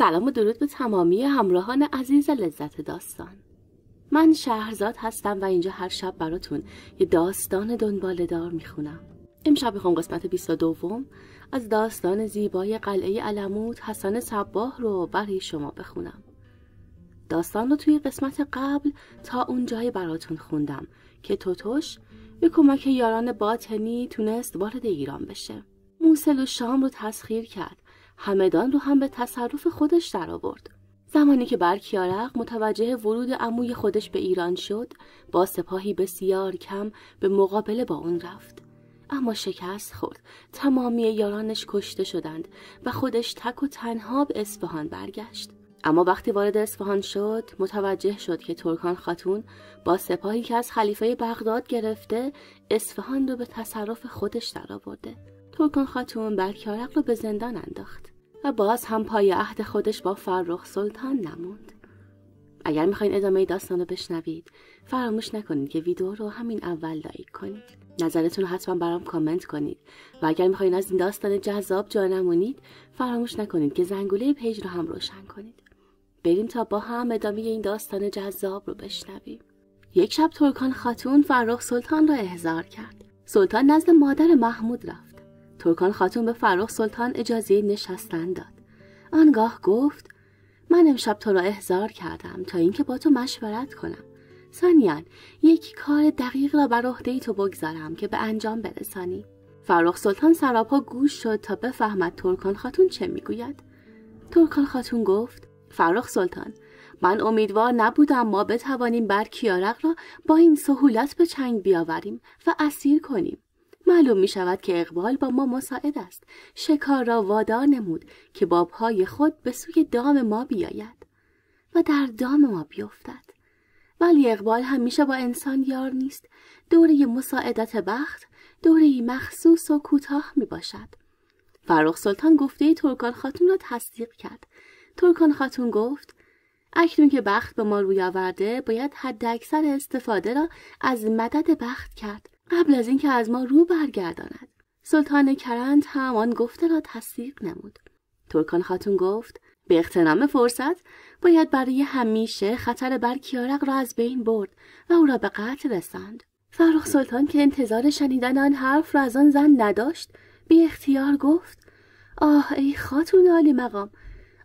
سلام و درود به تمامی همراهان عزیز لذت داستان من شهرزاد هستم و اینجا هر شب براتون یه داستان دنبال دار میخونم امشب میخوام قسمت 22 از داستان زیبای قلعه علموت حسن صباه رو برای شما بخونم داستان رو توی قسمت قبل تا اونجای براتون خوندم که توتوش به کمک یاران باطنی تونست وارد ایران بشه موسل و شام رو تسخیر کرد همدان رو هم به تصرف خودش درآورد. زمانی که برکیارق متوجه ورود عموی خودش به ایران شد با سپاهی بسیار کم به مقابله با اون رفت اما شکست خورد تمامی یارانش کشته شدند و خودش تک و تنها به اصفهان برگشت اما وقتی وارد اصفهان شد متوجه شد که ترکان خاتون با سپاهی که از خلیفه بغداد گرفته اصفهان رو به تصرف خودش درآورده ترکون خاتون برکیارق رو به زندان انداخت و باز هم پای عهد خودش با فرخ سلطان نموند اگر میخواین ادامه داستان رو بشنوید فراموش نکنید که ویدیو رو همین اول لایک کنید نظرتون رو حتما برام کامنت کنید و اگر میخواین از این داستان جذاب جا نمونید فراموش نکنید که زنگوله پیج رو هم روشن کنید بریم تا با هم ادامه این داستان جذاب رو بشنویم یک شب ترکان خاتون فرخ سلطان را احضار کرد سلطان نزد مادر محمود رفت ترکان خاتون به فرخ سلطان اجازه نشستن داد آنگاه گفت من امشب تو را احضار کردم تا اینکه با تو مشورت کنم سانیان یک کار دقیق را بر عهده تو بگذارم که به انجام برسانی فرخ سلطان سراپا گوش شد تا بفهمد ترکان خاتون چه میگوید ترکان خاتون گفت فرخ سلطان من امیدوار نبودم ما بتوانیم بر کیارق را با این سهولت به چنگ بیاوریم و اسیر کنیم معلوم می شود که اقبال با ما مساعد است شکار را وادا نمود که با پای خود به سوی دام ما بیاید و در دام ما بیفتد ولی اقبال همیشه با انسان یار نیست دوره مساعدت بخت دوره مخصوص و کوتاه می باشد فرخ سلطان گفته ترکان خاتون را تصدیق کرد ترکان خاتون گفت اکنون که بخت به ما روی آورده باید حد اکثر استفاده را از مدد بخت کرد قبل از اینکه از ما رو برگرداند سلطان کرند هم آن گفته را تصدیق نمود ترکان خاتون گفت به اختنام فرصت باید برای همیشه خطر برکیارق را از بین برد و او را به قتل رساند فرخ سلطان که انتظار شنیدن آن حرف را از آن زن نداشت بی اختیار گفت آه ای خاتون عالی مقام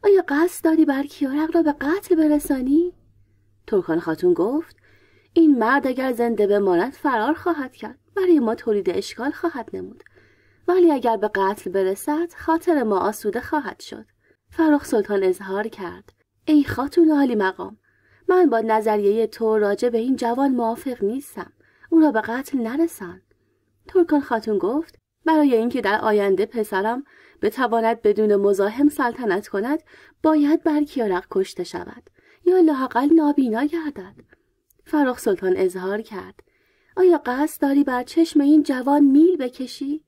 آیا قصد داری برکیارق را به قتل برسانی؟ ترکان خاتون گفت این مرد اگر زنده بماند فرار خواهد کرد برای ما تولید اشکال خواهد نمود ولی اگر به قتل برسد خاطر ما آسوده خواهد شد فرخ سلطان اظهار کرد ای خاتون عالی مقام من با نظریه تو راجع به این جوان موافق نیستم او را به قتل نرسان ترکان خاتون گفت برای اینکه در آینده پسرم بتواند بدون مزاحم سلطنت کند باید بر کشته شود یا لاقل نابینا گردد فرخ سلطان اظهار کرد آیا قصد داری بر چشم این جوان میل بکشی؟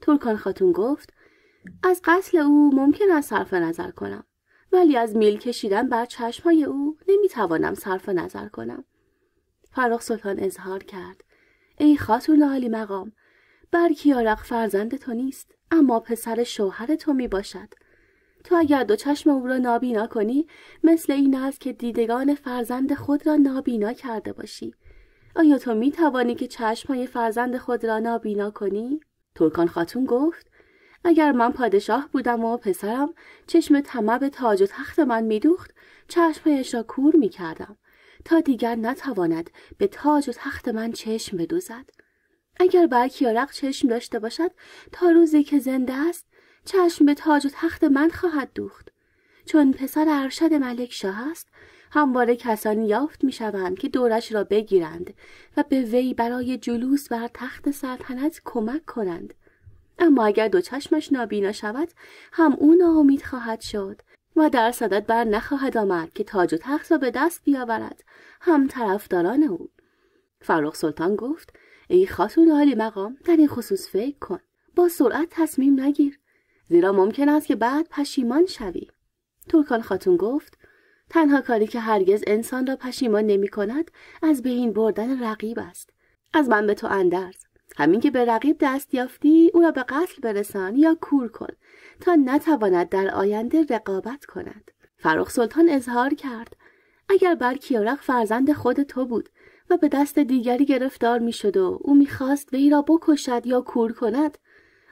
ترکان خاتون گفت از قتل او ممکن است صرف نظر کنم ولی از میل کشیدن بر های او نمیتوانم صرف نظر کنم فرخ سلطان اظهار کرد ای خاتون عالی مقام یارق فرزند تو نیست اما پسر شوهر تو می باشد تو اگر دو چشم او را نابینا کنی مثل این است که دیدگان فرزند خود را نابینا کرده باشی آیا تو می توانی که چشم های فرزند خود را نابینا کنی؟ ترکان خاتون گفت اگر من پادشاه بودم و پسرم چشم تمه به تاج و تخت من میدوخت چشمهایش را کور کردم تا دیگر نتواند به تاج و تخت من چشم بدوزد اگر برکیارق چشم داشته باشد تا روزی که زنده است چشم به تاج و تخت من خواهد دوخت چون پسر ارشد ملک شاه است همواره کسانی یافت می شوند که دورش را بگیرند و به وی برای جلوس بر تخت سلطنت کمک کنند اما اگر دو چشمش نابینا شود هم او ناامید خواهد شد و در صدد بر نخواهد آمد که تاج و تخت را به دست بیاورد هم طرفداران او فرخ سلطان گفت ای خاتون عالی مقام در این خصوص فکر کن با سرعت تصمیم نگیر زیرا ممکن است که بعد پشیمان شوی ترکان خاتون گفت تنها کاری که هرگز انسان را پشیمان نمی کند از بین بردن رقیب است از من به تو اندرز همین که به رقیب دست یافتی او را به قتل برسان یا کور کن تا نتواند در آینده رقابت کند فرخ سلطان اظهار کرد اگر بر کیارق فرزند خود تو بود و به دست دیگری گرفتار میشد و او میخواست وی را بکشد یا کور کند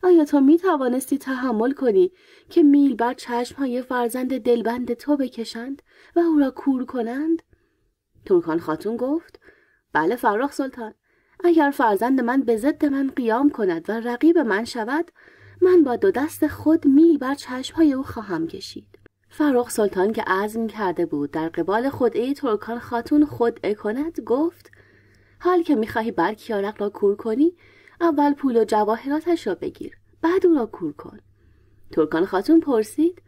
آیا تو می توانستی تحمل کنی که میل بر چشم های فرزند دلبند تو بکشند و او را کور کنند؟ ترکان خاتون گفت بله فراخ سلطان اگر فرزند من به ضد من قیام کند و رقیب من شود من با دو دست خود میل بر چشم های او خواهم کشید فراخ سلطان که عزم کرده بود در قبال ای ترکان خاتون خود اکند گفت حال که میخواهی خواهی را کور کنی اول پول و جواهراتش را بگیر بعد او را کور کن ترکان خاتون پرسید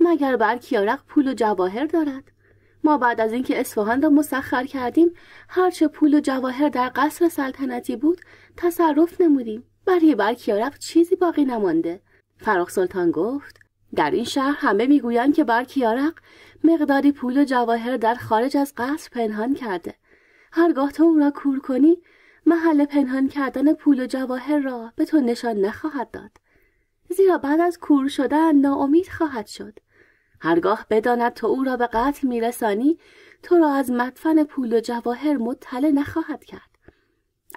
مگر بر کیارق پول و جواهر دارد ما بعد از اینکه اصفهان را مسخر کردیم هرچه پول و جواهر در قصر سلطنتی بود تصرف نمودیم برای برکیارق چیزی باقی نمانده فراخ سلطان گفت در این شهر همه میگویند که برکیارق مقداری پول و جواهر در خارج از قصر پنهان کرده هرگاه تو او را کور کنی محل پنهان کردن پول و جواهر را به تو نشان نخواهد داد زیرا بعد از کور شدن ناامید خواهد شد هرگاه بداند تو او را به قتل میرسانی تو را از مدفن پول و جواهر مطلع نخواهد کرد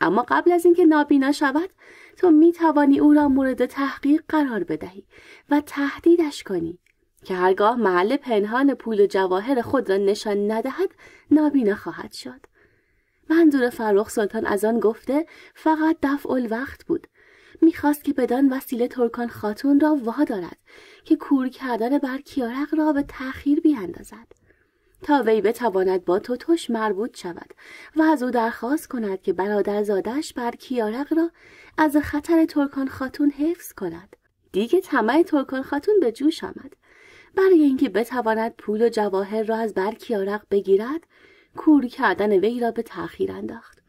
اما قبل از اینکه نابینا شود تو می توانی او را مورد تحقیق قرار بدهی و تهدیدش کنی که هرگاه محل پنهان پول و جواهر خود را نشان ندهد نابینا خواهد شد منظور فرخ سلطان از آن گفته فقط دفع الوقت بود میخواست که بدان وسیله ترکان خاتون را دارد که کور کردن برکیارق را به تأخیر بیاندازد تا وی بتواند با توتوش مربوط شود و از او درخواست کند که زادش بر کیارق را از خطر ترکان خاتون حفظ کند دیگه طمع ترکان خاتون به جوش آمد برای اینکه بتواند پول و جواهر را از برکیارق بگیرد کور کردن وی را به تأخیر انداخت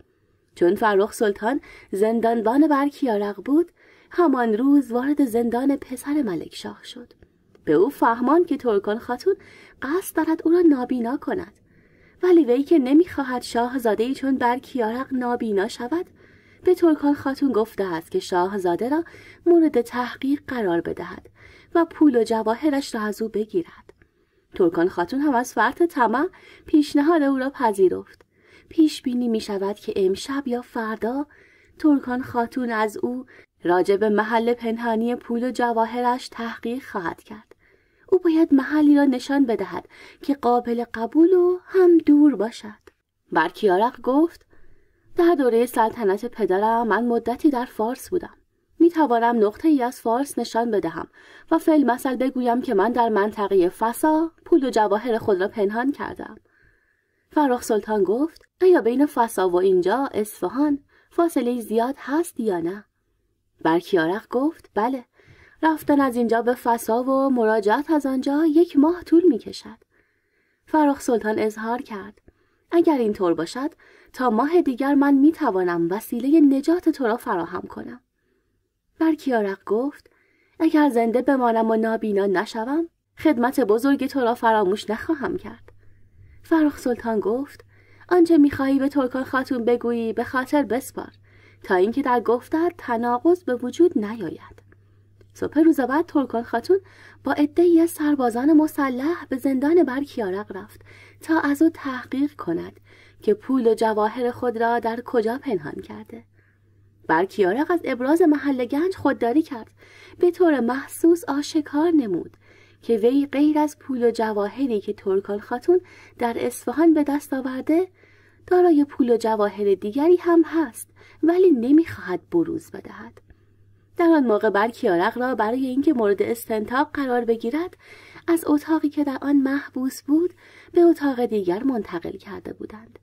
چون فرخ سلطان زندانبان برکیارق بود همان روز وارد زندان پسر ملک شاه شد به او فهمان که ترکان خاتون قصد دارد او را نابینا کند ولی وی که نمیخواهد شاهزاده ای چون برکیارق نابینا شود به ترکان خاتون گفته است که شاهزاده را مورد تحقیق قرار بدهد و پول و جواهرش را از او بگیرد ترکان خاتون هم از فرط طمع پیشنهاد او را پذیرفت پیش بینی می شود که امشب یا فردا ترکان خاتون از او راجب محل پنهانی پول و جواهرش تحقیق خواهد کرد او باید محلی را نشان بدهد که قابل قبول و هم دور باشد برکیارق گفت در دوره سلطنت پدرم من مدتی در فارس بودم می توانم نقطه ای از فارس نشان بدهم و فعل مثل بگویم که من در منطقه فسا پول و جواهر خود را پنهان کردم. فراخ سلطان گفت آیا بین فسا و اینجا اصفهان فاصله زیاد هست یا نه؟ برکیارق گفت بله رفتن از اینجا به فسا و مراجعت از آنجا یک ماه طول می کشد. فراخ سلطان اظهار کرد اگر اینطور باشد تا ماه دیگر من می توانم وسیله نجات تو را فراهم کنم. برکیارق گفت اگر زنده بمانم و نابینا نشوم خدمت بزرگ تو را فراموش نخواهم کرد فرخ سلطان گفت آنچه میخواهی به ترکان خاتون بگویی به خاطر بسپار تا اینکه در گفتار تناقض به وجود نیاید صبح روز بعد ترکان خاتون با عدهای از سربازان مسلح به زندان برکیارق رفت تا از او تحقیق کند که پول و جواهر خود را در کجا پنهان کرده بر از ابراز محل گنج خودداری کرد به طور محسوس آشکار نمود که وی غیر از پول و جواهری که ترکان خاتون در اصفهان به دست آورده دارای پول و جواهر دیگری هم هست ولی نمیخواهد بروز بدهد در آن موقع بر را برای اینکه مورد استنتاق قرار بگیرد از اتاقی که در آن محبوس بود به اتاق دیگر منتقل کرده بودند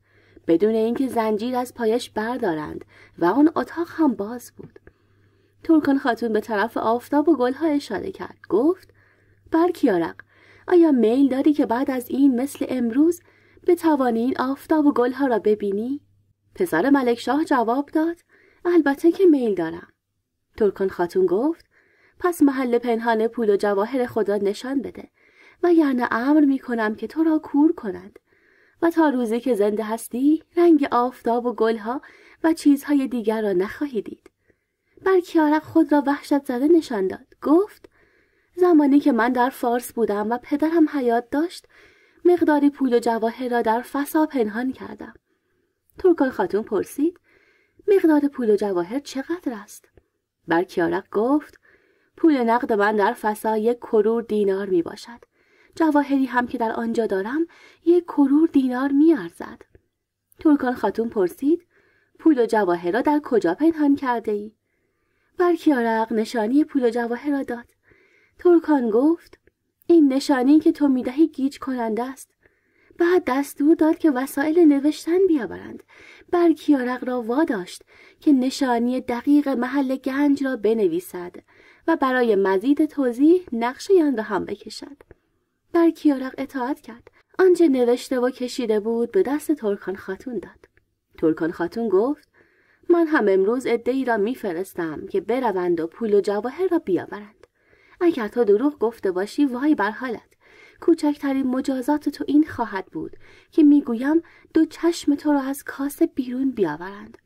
بدون اینکه زنجیر از پایش بردارند و آن اتاق هم باز بود ترکان خاتون به طرف آفتاب و گلها اشاره کرد گفت برکیارق آیا میل داری که بعد از این مثل امروز بتوانی این آفتاب و گلها را ببینی پسر شاه جواب داد البته که میل دارم ترکان خاتون گفت پس محل پنهان پول و جواهر خدا نشان بده و یعنی امر می کنم که تو را کور کنند و تا روزی که زنده هستی رنگ آفتاب و گلها و چیزهای دیگر را نخواهی دید برکیارق خود را وحشت زده نشان داد گفت زمانی که من در فارس بودم و پدرم حیات داشت مقداری پول و جواهر را در فسا پنهان کردم ترکان خاتون پرسید مقدار پول و جواهر چقدر است برکیارق گفت پول نقد من در فسا یک کرور دینار می باشد جواهری هم که در آنجا دارم یک کرور دینار میارزد ترکان خاتون پرسید پول و جواهر را در کجا پنهان کرده ای؟ برکیارق نشانی پول و جواهر را داد ترکان گفت این نشانی که تو دهی گیج کننده است بعد دستور داد که وسایل نوشتن بیاورند برکیارق را واداشت که نشانی دقیق محل گنج را بنویسد و برای مزید توضیح نقشه آن هم بکشد برکیارق اطاعت کرد آنچه نوشته و کشیده بود به دست ترکان خاتون داد ترکان خاتون گفت من هم امروز ای را میفرستم که بروند و پول و جواهر را بیاورند اگر تو دروغ گفته باشی وای بر حالت کوچکترین مجازات تو این خواهد بود که میگویم دو چشم تو را از کاسه بیرون بیاورند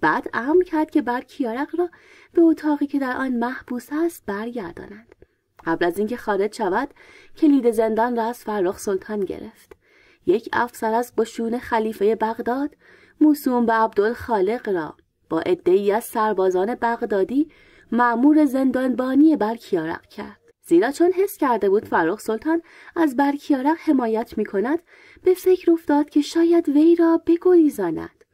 بعد امر کرد که برکیارق را به اتاقی که در آن محبوس است برگردانند قبل از اینکه خارج شود کلید زندان را از فرخ سلطان گرفت یک افسر از قشون خلیفه بغداد موسوم به عبدالخالق را با ای از سربازان بغدادی معمور زندانبانی برکیارق کرد زیرا چون حس کرده بود فرخ سلطان از برکیارق حمایت می کند به فکر افتاد که شاید وی را بگریزاند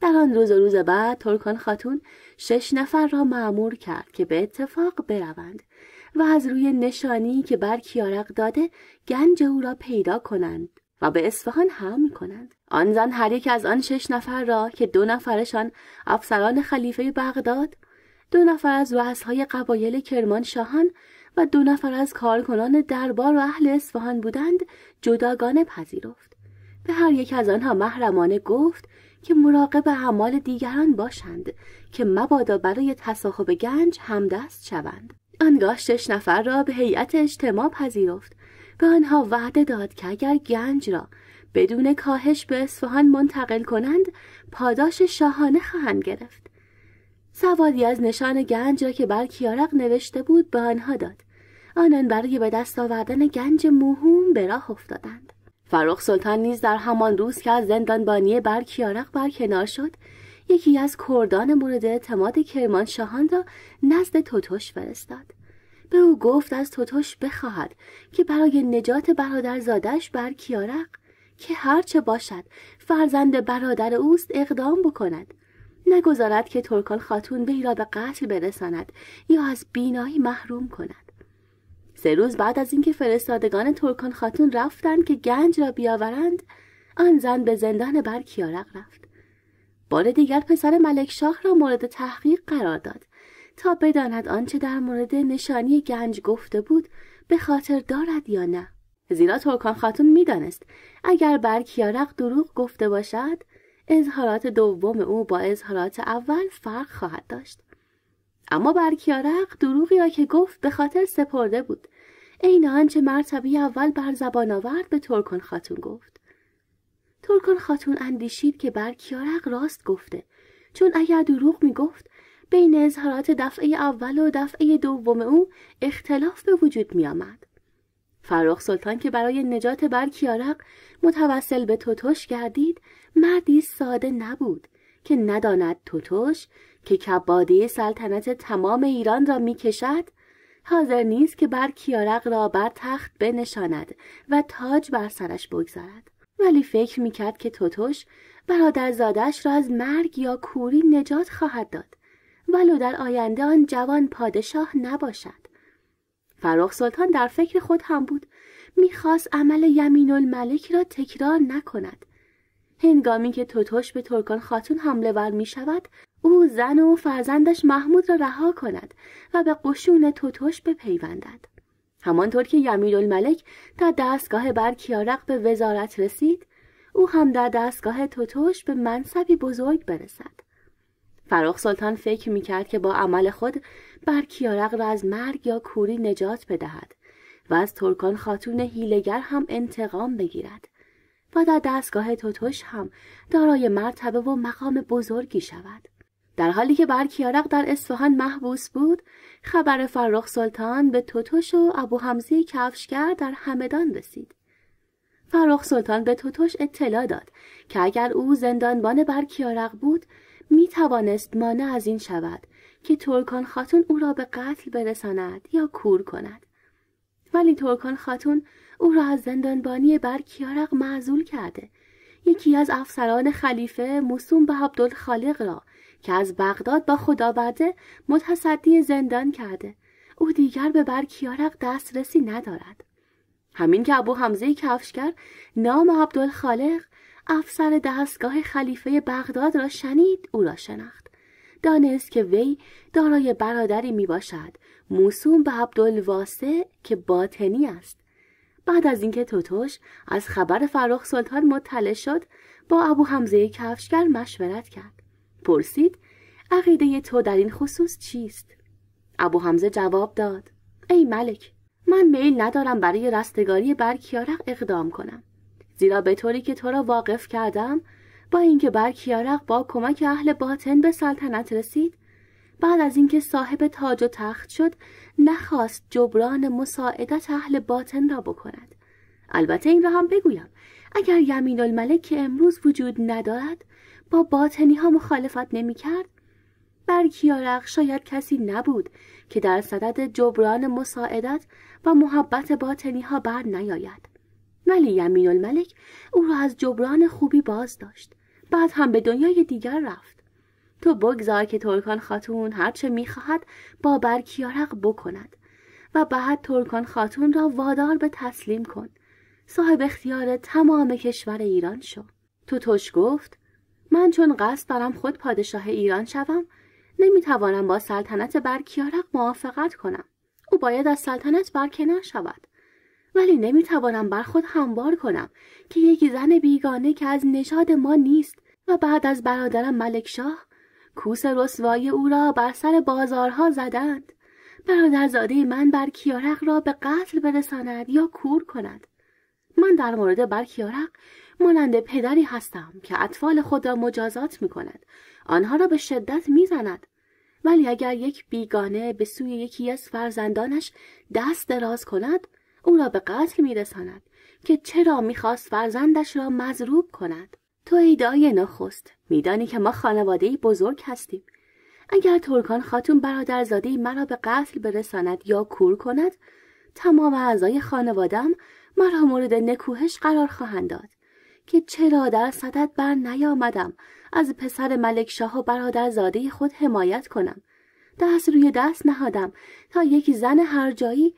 در آن روز و روز بعد ترکان خاتون شش نفر را معمور کرد که به اتفاق بروند و از روی نشانی که بر کیارق داده گنج او را پیدا کنند و به اصفهان حمل کنند آن زن هر یک از آن شش نفر را که دو نفرشان افسران خلیفه بغداد دو نفر از رؤسای قبایل کرمان شاهان و دو نفر از کارکنان دربار و اهل اصفهان بودند جداگانه پذیرفت به هر یک از آنها محرمانه گفت که مراقب اعمال دیگران باشند که مبادا برای تصاحب گنج همدست شوند آنگاه شش نفر را به هیئت اجتماع پذیرفت به آنها وعده داد که اگر گنج را بدون کاهش به اصفهان منتقل کنند پاداش شاهانه خواهند گرفت سوادی از نشان گنج را که بر کیارق نوشته بود به آنها داد آنان برای به دست آوردن گنج موهوم به راه افتادند فرخ سلطان نیز در همان روز که از زندانبانی برکیارق برکنار شد یکی از کردان مورد اعتماد شاهان را نزد توتوش فرستاد به او گفت از توتوش بخواهد که برای نجات زادش بر کیارق که هرچه باشد فرزند برادر اوست اقدام بکند نگذارد که ترکان خاتون وی را به قتل برساند یا از بینایی محروم کند سه روز بعد از اینکه فرستادگان ترکان خاتون رفتند که گنج را بیاورند آن زن به زندان بر کیارق رفت بار دیگر پسر ملک شاه را مورد تحقیق قرار داد تا بداند آنچه در مورد نشانی گنج گفته بود به خاطر دارد یا نه زیرا ترکان خاتون میدانست اگر بر کیارق دروغ گفته باشد اظهارات دوم او با اظهارات اول فرق خواهد داشت اما بر کیارق دروغی را که گفت به خاطر سپرده بود عین آنچه مرتبی اول بر زبان آورد به ترکان خاتون گفت ترکان خاتون اندیشید که برکیارق راست گفته چون اگر دروغ میگفت بین اظهارات دفعه اول و دفعه دوم او اختلاف به وجود می آمد. سلطان که برای نجات برکیارق کیارق متوسل به توتوش گردید مردی ساده نبود که نداند توتوش که کباده سلطنت تمام ایران را میکشد حاضر نیست که برکیارق را بر تخت بنشاند و تاج بر سرش بگذارد ولی فکر میکرد که توتوش برادرزادش را از مرگ یا کوری نجات خواهد داد ولو در آینده آن جوان پادشاه نباشد فرخ سلطان در فکر خود هم بود میخواست عمل یمین الملک را تکرار نکند هنگامی که توتوش به ترکان خاتون حمله ور می شود او زن و فرزندش محمود را رها کند و به قشون توتوش بپیوندد همانطور که یمین الملک در دستگاه برکیارق به وزارت رسید او هم در دستگاه توتوش به منصبی بزرگ برسد فراخ سلطان فکر میکرد که با عمل خود برکیارق را از مرگ یا کوری نجات بدهد و از ترکان خاتون هیلگر هم انتقام بگیرد و در دستگاه توتوش هم دارای مرتبه و مقام بزرگی شود در حالی که برکیارق در اصفهان محبوس بود خبر فرخ سلطان به توتوش و ابو حمزه کفشگر در همدان رسید فرخ سلطان به توتوش اطلاع داد که اگر او زندانبان برکیارق بود می توانست مانع از این شود که ترکان خاتون او را به قتل برساند یا کور کند ولی ترکان خاتون او را از زندانبانی برکیارق معزول کرده یکی از افسران خلیفه موسوم به عبدالخالق را که از بغداد با خدا خداورده متصدی زندان کرده او دیگر به برکیارق دسترسی ندارد همین که ابو حمزه کفشگر نام عبدالخالق افسر دستگاه خلیفه بغداد را شنید او را شناخت دانست که وی دارای برادری می باشد موسوم به عبدالواسع که باطنی است بعد از اینکه توتوش از خبر فرخ سلطان مطلع شد با ابو حمزه کفشگر مشورت کرد پرسید عقیده تو در این خصوص چیست؟ ابو حمزه جواب داد ای ملک من میل ندارم برای رستگاری برکیارق اقدام کنم زیرا به طوری که تو را واقف کردم با اینکه برکیارق با کمک اهل باطن به سلطنت رسید بعد از اینکه صاحب تاج و تخت شد نخواست جبران مساعدت اهل باطن را بکند البته این را هم بگویم اگر یمین الملک که امروز وجود ندارد با باطنی ها مخالفت نمی کرد؟ بر شاید کسی نبود که در صدد جبران مساعدت و محبت باطنی ها بر نیاید ولی یمین الملک او را از جبران خوبی باز داشت بعد هم به دنیای دیگر رفت تو بگذار که ترکان خاتون هرچه خواهد با برکیارق بکند و بعد ترکان خاتون را وادار به تسلیم کن صاحب اختیار تمام کشور ایران شو توش گفت من چون قصد دارم خود پادشاه ایران شوم نمیتوانم با سلطنت برکیارق موافقت کنم او باید از سلطنت برکنار شود ولی نمیتوانم بر خود هموار کنم که یک زن بیگانه که از نژاد ما نیست و بعد از برادرم ملک شاه کوس رسوایی او را بر سر بازارها زدند برادرزاده من برکیارق را به قتل برساند یا کور کند من در مورد برکیارق مانند پدری هستم که اطفال خود را مجازات می کند. آنها را به شدت می زند. ولی اگر یک بیگانه به سوی یکی از فرزندانش دست دراز کند او را به قتل می رساند که چرا خواست فرزندش را مضروب کند تو ایدای نخست میدانی که ما خانواده بزرگ هستیم اگر ترکان خاتون برادرزادی مرا به قتل برساند یا کور کند تمام اعضای خانوادم مرا مورد نکوهش قرار خواهند داد که چرا در صدت بر نیامدم از پسر ملک شاه و زاده خود حمایت کنم دست روی دست نهادم تا یک زن هر جایی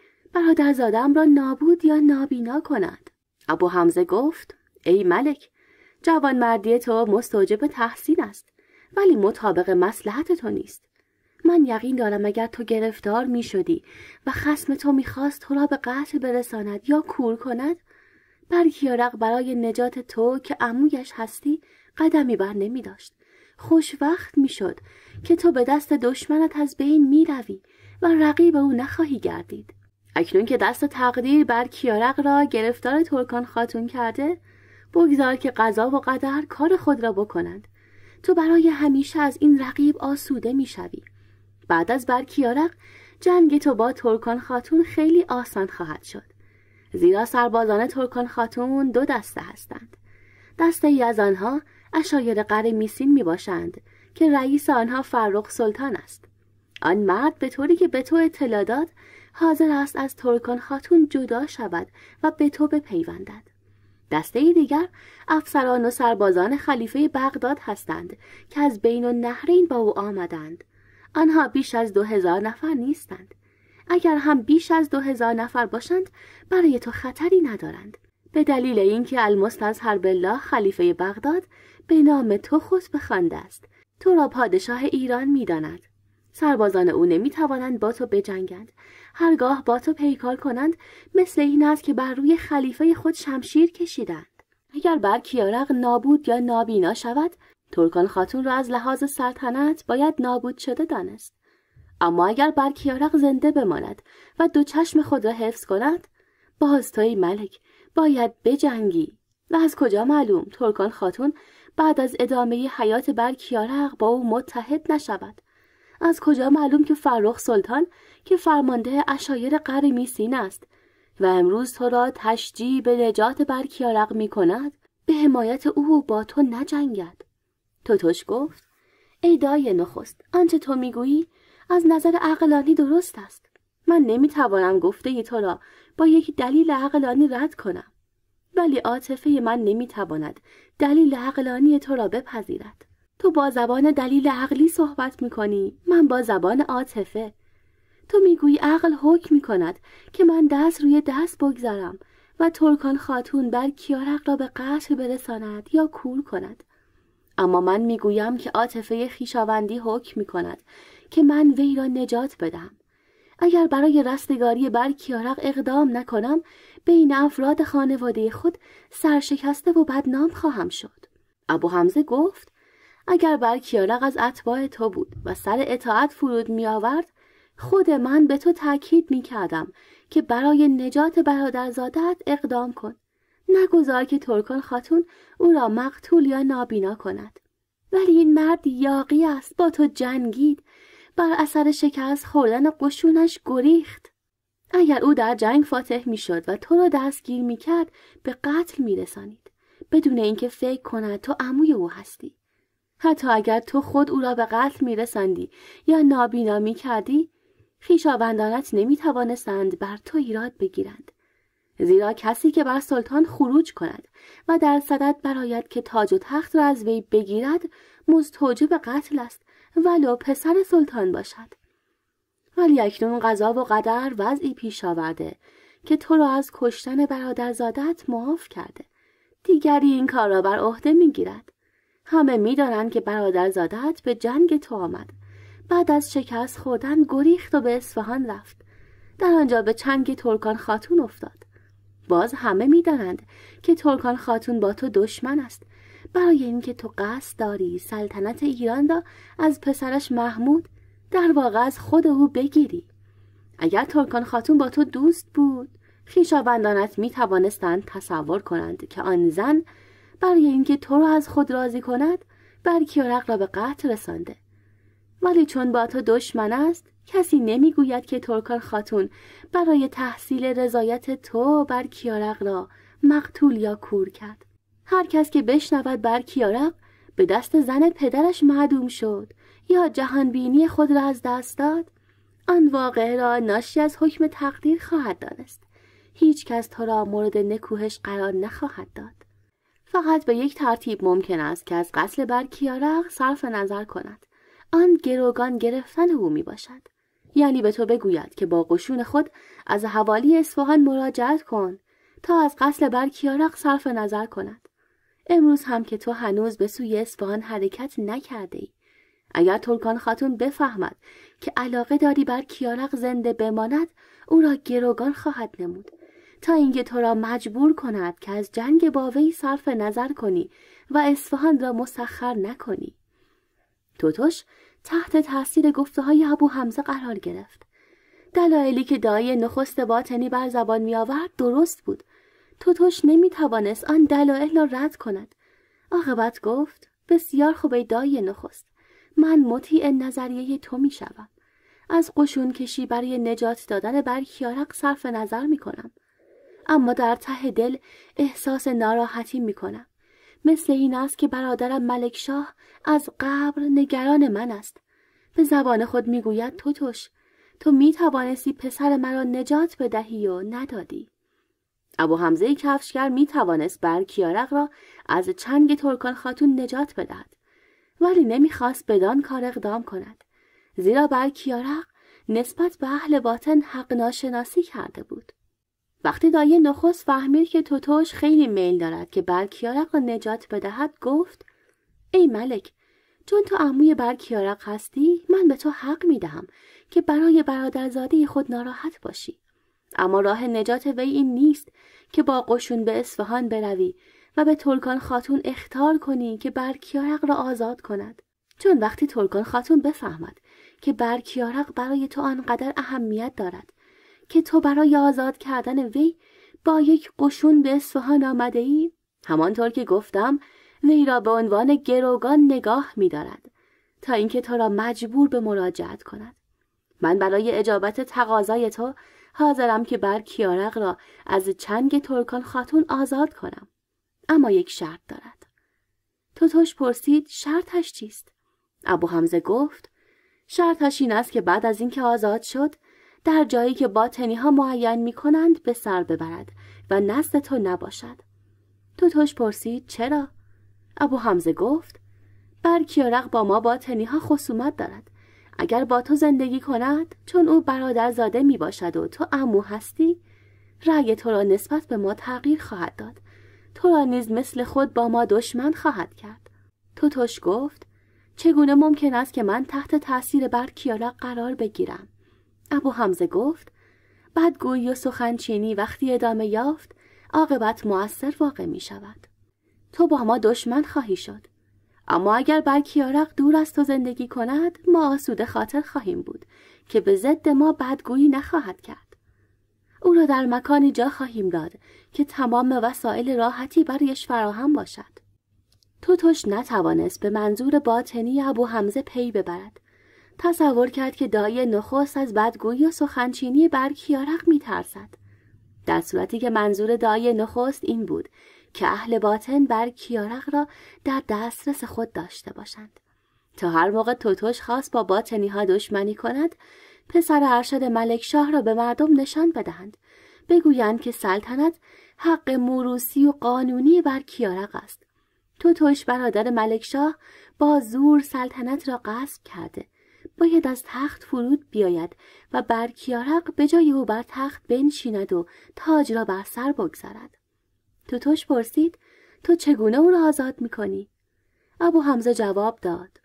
زادم را نابود یا نابینا کند ابو حمزه گفت ای ملک جوان مردی تو مستوجب تحسین است ولی مطابق مسلحت تو نیست من یقین دارم اگر تو گرفتار می شدی و خسم تو میخواست تو را به قتل برساند یا کور کند برکیارق برای نجات تو که عمویش هستی قدمی بر نمی داشت. خوش وقت می شد که تو به دست دشمنت از بین می روی و رقیب او نخواهی گردید. اکنون که دست تقدیر بر را گرفتار ترکان خاتون کرده بگذار که قضا و قدر کار خود را بکنند تو برای همیشه از این رقیب آسوده میشوی بعد از برکیارق جنگ تو با ترکان خاتون خیلی آسان خواهد شد زیرا سربازان ترکان خاتون دو دسته هستند دسته ای از آنها اشایر قره میسین می باشند که رئیس آنها فرخ سلطان است آن مرد به طوری که به تو اطلاع داد حاضر است از ترکان خاتون جدا شود و به تو بپیوندد دسته دیگر افسران و سربازان خلیفه بغداد هستند که از بین و نهرین با او آمدند آنها بیش از دو هزار نفر نیستند اگر هم بیش از دو هزار نفر باشند برای تو خطری ندارند به دلیل اینکه المستظهر بالله خلیفه بغداد به نام تو خود بخوانده است تو را پادشاه ایران میداند سربازان او توانند با تو بجنگند هرگاه با تو پیکار کنند مثل این است که بر روی خلیفه خود شمشیر کشیدند اگر بر کیارق نابود یا نابینا شود ترکان خاتون را از لحاظ سلطنت باید نابود شده دانست اما اگر برکیارق زنده بماند و دو چشم خود را حفظ کند باز توی ملک باید بجنگی و از کجا معلوم ترکان خاتون بعد از ادامه حیات برکیارق با او متحد نشود از کجا معلوم که فرخ سلطان که فرمانده اشایر قر میسین است و امروز تو را تشجی به نجات برکیارق می کند به حمایت او با تو نجنگد توتوش گفت ای دای نخست آنچه تو میگویی از نظر عقلانی درست است من نمیتوانم گفته تو را با یک دلیل عقلانی رد کنم ولی عاطفه من نمیتواند دلیل عقلانی تو را بپذیرد تو با زبان دلیل عقلی صحبت میکنی من با زبان عاطفه تو میگویی عقل حکم میکند که من دست روی دست بگذارم و ترکان خاتون بر کیارق را به قصر برساند یا کور کند اما من میگویم که عاطفه خیشاوندی حکم میکند که من وی را نجات بدم اگر برای رستگاری برکیارق اقدام نکنم بین افراد خانواده خود سرشکسته و بدنام خواهم شد ابو حمزه گفت اگر برکیارق از اتباع تو بود و سر اطاعت فرود می آورد خود من به تو تاکید می کردم که برای نجات برادرزادت اقدام کن نگذار که ترکان خاتون او را مقتول یا نابینا کند ولی این مرد یاقی است با تو جنگید بر اثر شکست خوردن قشونش گریخت اگر او در جنگ فاتح میشد و تو را دستگیر میکرد به قتل میرسانید بدون اینکه فکر کند تو عموی او هستی حتی اگر تو خود او را به قتل میرساندی یا نابینا میکردی خویشاوندانت نمیتوانستند بر تو ایراد بگیرند زیرا کسی که بر سلطان خروج کند و در صدد برایت که تاج و تخت را از وی بگیرد مستوجب قتل است ولو پسر سلطان باشد ولی اکنون قضا و قدر وضعی پیش آورده که تو را از کشتن برادرزادت معاف کرده دیگری این کار را بر عهده میگیرد همه میدانند که برادرزادت به جنگ تو آمد بعد از شکست خوردن گریخت و به اصفهان رفت در آنجا به چنگ ترکان خاتون افتاد باز همه میدانند که ترکان خاتون با تو دشمن است برای اینکه تو قصد داری سلطنت ایران را از پسرش محمود در واقع از خود او بگیری اگر ترکان خاتون با تو دوست بود خویشاوندانت می توانستند تصور کنند که آن زن برای اینکه تو را از خود راضی کند بر کیارق را به قتل رسانده ولی چون با تو دشمن است کسی نمیگوید که ترکان خاتون برای تحصیل رضایت تو بر کیارق را مقتول یا کور کرد هر کس که بشنود بر کیارق به دست زن پدرش معدوم شد یا جهانبینی خود را از دست داد آن واقعه را ناشی از حکم تقدیر خواهد دانست هیچ کس تو را مورد نکوهش قرار نخواهد داد فقط به یک ترتیب ممکن است که از قتل بر کیارق صرف نظر کند آن گروگان گرفتن او می باشد یعنی به تو بگوید که با قشون خود از حوالی اصفهان مراجعت کن تا از قتل بر صرف نظر کند امروز هم که تو هنوز به سوی اصفهان حرکت نکرده ای. اگر ترکان خاتون بفهمد که علاقه داری بر کیارق زنده بماند او را گروگان خواهد نمود تا اینکه تو را مجبور کند که از جنگ باوی صرف نظر کنی و اصفهان را مسخر نکنی توتوش تحت تاثیر گفته های ابو حمزه قرار گرفت دلایلی که دایی نخست باطنی بر زبان می آورد درست بود توتوش نمی توانست آن دلایل را رد کند عاقبت گفت بسیار خوب ای دایی نخست من مطیع نظریه تو می شوم از قشون کشی برای نجات دادن برکیارق صرف نظر می کنم اما در ته دل احساس ناراحتی می کنم مثل این است که برادرم ملک شاه از قبر نگران من است به زبان خود میگوید توتوش تو می توانستی پسر مرا نجات بدهی و ندادی ابو حمزه کفشگر می توانست بر را از چنگ ترکان خاتون نجات بدهد ولی نمیخواست بدان کار اقدام کند زیرا بر نسبت به اهل باطن حق ناشناسی کرده بود وقتی دایه نخست فهمید که توتوش خیلی میل دارد که برکیارق را نجات بدهد گفت ای ملک چون تو عموی برکیارق هستی من به تو حق میدهم که برای برادرزاده خود ناراحت باشی اما راه نجات وی این نیست که با قشون به اصفهان بروی و به تولکان خاتون اختار کنی که برکیارق را آزاد کند چون وقتی ترکان خاتون بفهمد که برکیارق برای تو آنقدر اهمیت دارد که تو برای آزاد کردن وی با یک قشون به اصفهان آمده ای همانطور که گفتم وی را به عنوان گروگان نگاه می دارد تا اینکه تو را مجبور به مراجعت کند من برای اجابت تقاضای تو حاضرم که بر کیارق را از چنگ ترکان خاتون آزاد کنم اما یک شرط دارد توتوش پرسید شرطش چیست ابو حمزه گفت شرطش این است که بعد از اینکه آزاد شد در جایی که باطنی ها معین می کنند به سر ببرد و نزد تو نباشد توتوش پرسید چرا؟ ابو حمزه گفت بر کیارق با ما باطنی ها خصومت دارد اگر با تو زندگی کند چون او برادر زاده می باشد و تو امو هستی رأی تو را نسبت به ما تغییر خواهد داد تو را نیز مثل خود با ما دشمن خواهد کرد تو توش گفت چگونه ممکن است که من تحت تاثیر برکیالا قرار بگیرم ابو حمزه گفت بدگویی و سخنچینی وقتی ادامه یافت عاقبت مؤثر واقع می شود تو با ما دشمن خواهی شد اما اگر بر دور از تو زندگی کند ما آسوده خاطر خواهیم بود که به ضد ما بدگویی نخواهد کرد او را در مکانی جا خواهیم داد که تمام وسایل راحتی برایش فراهم باشد توتوش نتوانست به منظور باطنی ابو حمزه پی ببرد تصور کرد که دایی نخست از بدگویی و سخنچینی بر کیارق میترسد در صورتی که منظور دایی نخست این بود که اهل باطن بر کیارق را در دسترس خود داشته باشند تا هر موقع توتوش خواست با باطنی ها دشمنی کند پسر ارشد ملک شاه را به مردم نشان بدهند بگویند که سلطنت حق موروسی و قانونی بر کیارق است توتوش برادر ملک شاه با زور سلطنت را غصب کرده باید از تخت فرود بیاید و بر کیارق به جای او بر تخت بنشیند و تاج را بر سر بگذارد توتوش پرسید تو چگونه او را آزاد میکنی؟ ابو حمزه جواب داد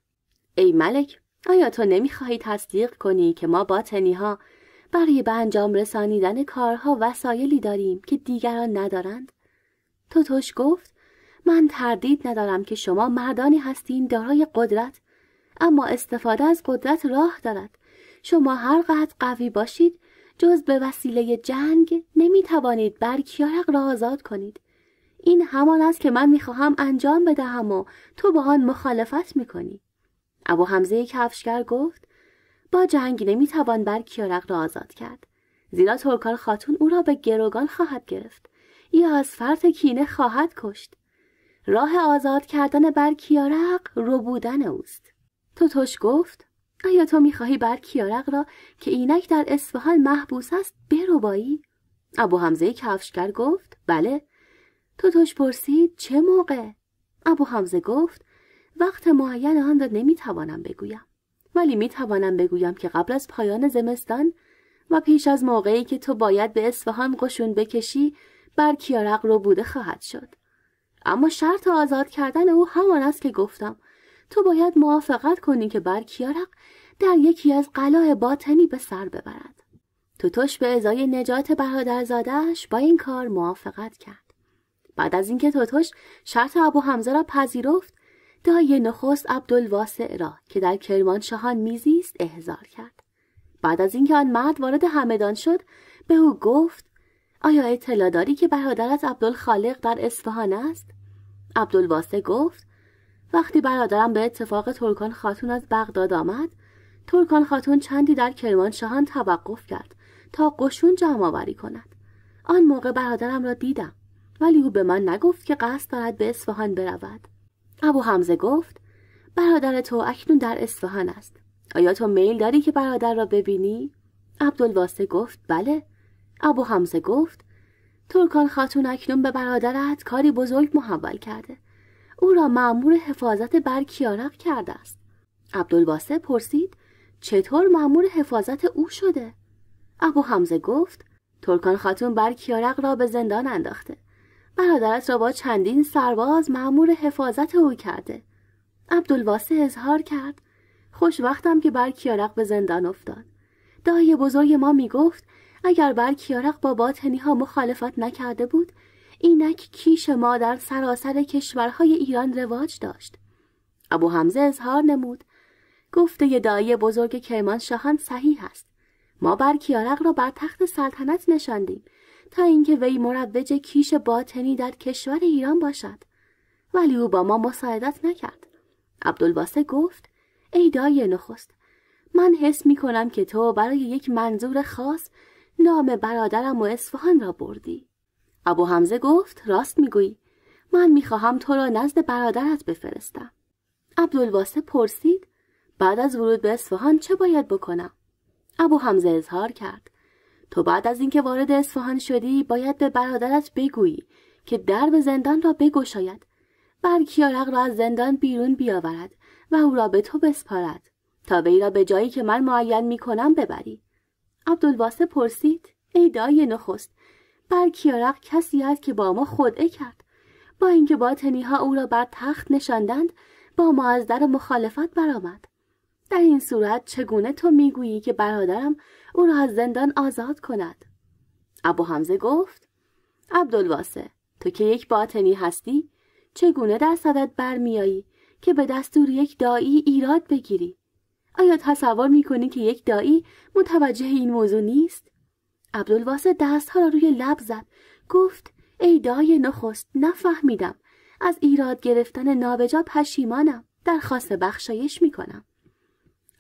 ای ملک آیا تو نمیخواهی تصدیق کنی که ما باطنی ها برای به انجام رسانیدن کارها وسایلی داریم که دیگران ندارند؟ توتوش گفت من تردید ندارم که شما مردانی هستین دارای قدرت اما استفاده از قدرت راه دارد شما هر قد قوی باشید جز به وسیله جنگ نمی توانید برکیارق را آزاد کنید این همان است که من میخواهم انجام بدهم و تو با آن مخالفت میکنی ابو حمزه کفشگر گفت با جنگ نمیتوان بر کیارق را آزاد کرد زیرا ترکان خاتون او را به گروگان خواهد گرفت یا از فرط کینه خواهد کشت راه آزاد کردن بر کیارق بودن اوست توتوش گفت آیا تو میخواهی بر کیارق را که اینک در اصفهان محبوس است بایی؟ ابو حمزه کفشگر گفت بله توتوش پرسید چه موقع؟ ابو حمزه گفت وقت معین آن را نمیتوانم بگویم ولی میتوانم بگویم که قبل از پایان زمستان و پیش از موقعی که تو باید به اصفهان قشون بکشی بر کیارق رو بوده خواهد شد اما شرط آزاد کردن او همان است که گفتم تو باید موافقت کنی که بر کیارق در یکی از قلاه باطنی به سر ببرد توتوش به ازای نجات برادرزادهش با این کار موافقت کرد بعد از اینکه توتش شرط ابو حمزه را پذیرفت دایه نخست عبدالواسع را که در شاهان میزیست احضار کرد بعد از اینکه آن مرد وارد همدان شد به او گفت آیا اطلاع داری که برادرت عبدالخالق در اصفهان است عبدالواسع گفت وقتی برادرم به اتفاق ترکان خاتون از بغداد آمد ترکان خاتون چندی در شاهان توقف کرد تا قشون جمع آوری کند آن موقع برادرم را دیدم ولی او به من نگفت که قصد دارد به اصفهان برود ابو حمزه گفت برادر تو اکنون در اصفهان است آیا تو میل داری که برادر را ببینی عبدالواسه گفت بله ابو حمزه گفت ترکان خاتون اکنون به برادرت کاری بزرگ محول کرده او را مأمور حفاظت برکیارق کرده است عبدالواسه پرسید چطور مأمور حفاظت او شده ابو حمزه گفت ترکان خاتون برکیارق را به زندان انداخته برادرت را با چندین سرباز معمور حفاظت او کرده عبدالواسه اظهار کرد خوش وقتم که برکیارق به زندان افتاد دایی بزرگ ما می گفت اگر برکیارق با باطنی ها مخالفت نکرده بود اینک کیش ما در سراسر کشورهای ایران رواج داشت ابو حمزه اظهار نمود گفته دایی بزرگ کرمان شاهان صحیح است ما بر را بر تخت سلطنت نشاندیم تا اینکه وی مروج کیش باطنی در کشور ایران باشد ولی او با ما مساعدت نکرد عبدالواسه گفت ای دای نخست من حس می کنم که تو برای یک منظور خاص نام برادرم و اصفهان را بردی ابو حمزه گفت راست میگویی من میخواهم تو را نزد برادرت بفرستم عبدالواسه پرسید بعد از ورود به اصفهان چه باید بکنم ابو حمزه اظهار کرد تو بعد از اینکه وارد اصفهان شدی باید به برادرت بگویی که درب زندان را بگشاید برکیارق را از زندان بیرون بیاورد و او را به تو بسپارد تا وی را به جایی که من معین می کنم ببری عبدالواسه پرسید ای دایی نخست برکیارق کسی است که با ما خودعه کرد با اینکه باطنی ها او را بر تخت نشاندند با ما از در مخالفت برآمد در این صورت چگونه تو میگویی که برادرم او را از زندان آزاد کند ابو حمزه گفت عبدالواسه تو که یک باطنی هستی چگونه در صدد برمیایی که به دستور یک دایی ایراد بگیری آیا تصور میکنی که یک دایی متوجه این موضوع نیست عبدالواسه دستها را روی لب زد گفت ای دای نخست نفهمیدم از ایراد گرفتن نابجا پشیمانم درخواست بخشایش میکنم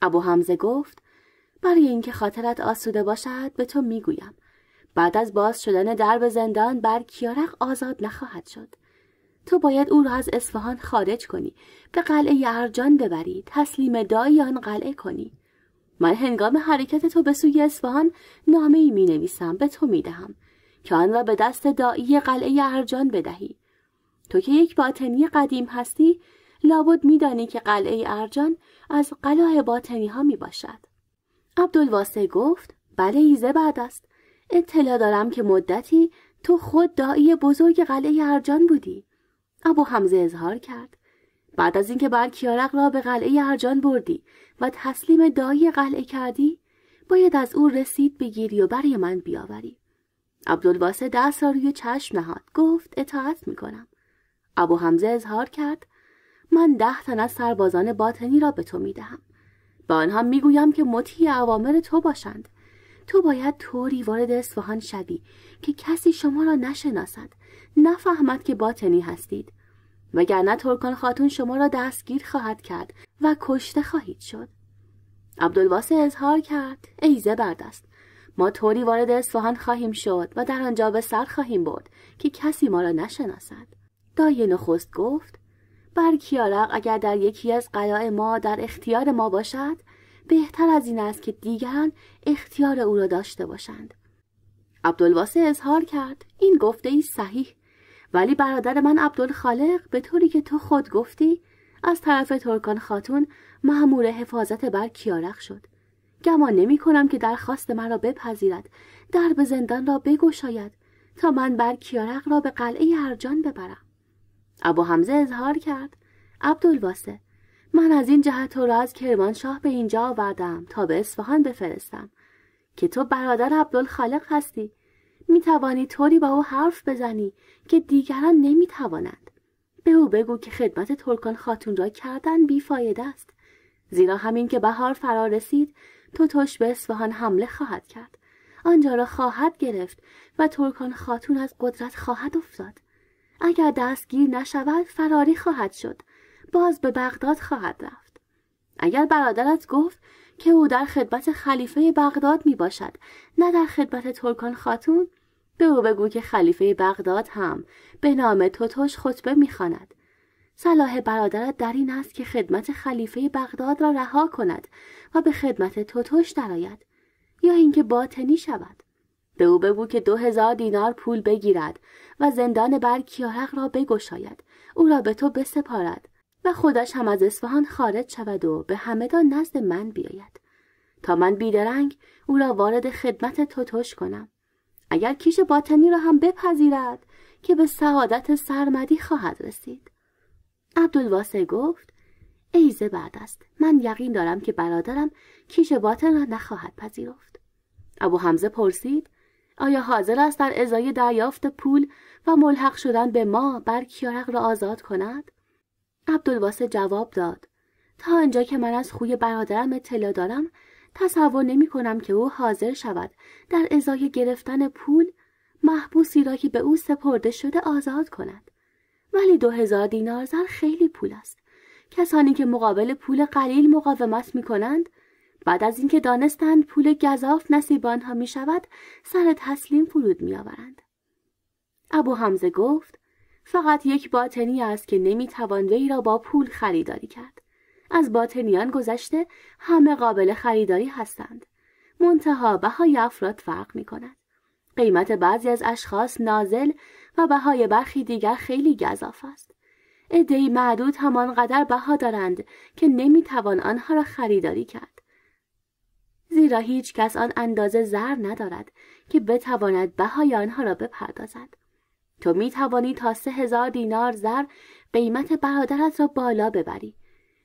ابو حمزه گفت برای اینکه خاطرت آسوده باشد به تو میگویم بعد از باز شدن درب زندان بر کیارق آزاد نخواهد شد تو باید او را از اصفهان خارج کنی به قلعه ارجان ببری تسلیم دایی آن قلعه کنی من هنگام حرکت تو به سوی اصفهان نامه ای می نویسم به تو می دهم که آن را به دست دایی قلعه ارجان بدهی تو که یک باطنی قدیم هستی لابد دانی که قلعه ارجان از قلعه باطنی ها می باشد. عبدالواسه گفت بله ایزه بعد است اطلاع دارم که مدتی تو خود دایی بزرگ قلعه ارجان بودی ابو حمزه اظهار کرد بعد از اینکه برکیارق را به قلعه ارجان بردی و تسلیم دایی قلعه کردی باید از او رسید بگیری و برای من بیاوری عبدالواسه دست را روی چشم نهاد گفت اطاعت میکنم ابو حمزه اظهار کرد من ده تن از سربازان باطنی را به تو میدهم به آنها میگویم که مطیع عوامر تو باشند تو باید طوری وارد اصفهان شوی که کسی شما را نشناسد نفهمد که باطنی هستید وگرنه ترکان خاتون شما را دستگیر خواهد کرد و کشته خواهید شد عبدالواسه اظهار کرد ای زبردست ما طوری وارد اصفهان خواهیم شد و در آنجا به سر خواهیم بود که کسی ما را نشناسد دایه نخست گفت برکیارق اگر در یکی از قلاع ما در اختیار ما باشد بهتر از این است که دیگران اختیار او را داشته باشند عبدالواسه اظهار کرد این گفته ای صحیح ولی برادر من عبدالخالق به طوری که تو خود گفتی از طرف ترکان خاتون مأمور حفاظت برکیارق شد گمان نمی کنم که درخواست مرا بپذیرد درب زندان را بگشاید تا من برکیارق را به قلعه ارجان ببرم ابو حمزه اظهار کرد عبدالواسه من از این جهت تو را از کرمانشاه به اینجا آوردم تا به اصفهان بفرستم که تو برادر عبدالخالق هستی می توانی طوری با او حرف بزنی که دیگران نمی توانند به او بگو که خدمت ترکان خاتون را کردن بیفایده است زیرا همین که بهار فرا رسید توش به اصفهان حمله خواهد کرد آنجا را خواهد گرفت و ترکان خاتون از قدرت خواهد افتاد اگر دستگیر نشود فراری خواهد شد باز به بغداد خواهد رفت اگر برادرت گفت که او در خدمت خلیفه بغداد می باشد نه در خدمت ترکان خاتون به او بگو که خلیفه بغداد هم به نام توتوش خطبه می خاند. صلاح برادرت در این است که خدمت خلیفه بغداد را رها کند و به خدمت توتوش درآید یا اینکه باطنی شود به او بگو که دو هزار دینار پول بگیرد و زندان بر را بگشاید او را به تو بسپارد و خودش هم از اصفهان خارج شود و به همدان نزد من بیاید تا من بیدرنگ او را وارد خدمت تو توش کنم اگر کیش باطنی را هم بپذیرد که به سعادت سرمدی خواهد رسید عبدالواسه گفت ایزه بعد است من یقین دارم که برادرم کیش باطن را نخواهد پذیرفت ابو حمزه پرسید آیا حاضر است در ازای دریافت پول و ملحق شدن به ما بر کیارق را آزاد کند عبدالواسه جواب داد تا آنجا که من از خوی برادرم اطلاع دارم تصور نمی کنم که او حاضر شود در ازای گرفتن پول محبوسی را که به او سپرده شده آزاد کند ولی دو هزار دینار زر خیلی پول است کسانی که مقابل پول قلیل مقاومت می کنند بعد از اینکه دانستند پول گذاف نصیب آنها می شود سر تسلیم فرود می آورند. ابو حمزه گفت فقط یک باطنی است که نمی توان وی را با پول خریداری کرد. از باطنیان گذشته همه قابل خریداری هستند. منتها بهای افراد فرق می کند. قیمت بعضی از اشخاص نازل و بهای برخی دیگر خیلی گذاف است. عدهای معدود همانقدر بها دارند که نمیتوان آنها را خریداری کرد زیرا هیچ کس آن اندازه زر ندارد که بتواند بهای آنها را بپردازد تو می توانی تا سه هزار دینار زر قیمت برادرت را بالا ببری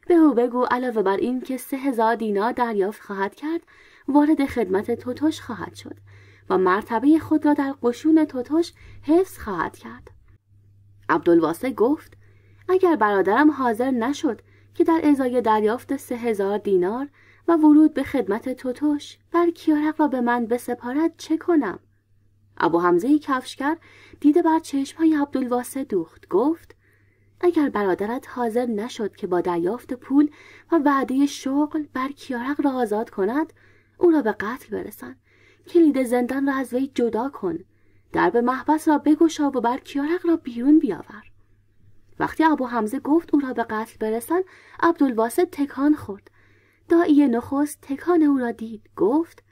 به او بگو علاوه بر این که سه هزار دینار دریافت خواهد کرد وارد خدمت توتش خواهد شد و مرتبه خود را در قشون توتش حفظ خواهد کرد عبدالواسه گفت اگر برادرم حاضر نشد که در ازای دریافت سه هزار دینار و ورود به خدمت توتوش بر کیارق را به من بسپارد چه کنم ابو حمزه کفشگر دیده بر های عبدالواسه دوخت گفت اگر برادرت حاضر نشد که با دریافت پول و وعده شغل بر کیارق را آزاد کند او را به قتل برسان کلید زندان را از وی جدا کن در به محبس را بگشا و بر کیارق را بیرون بیاور وقتی ابو حمزه گفت او را به قتل برسان عبدالواسه تکان خورد دایی نخست تکان او را دید گفت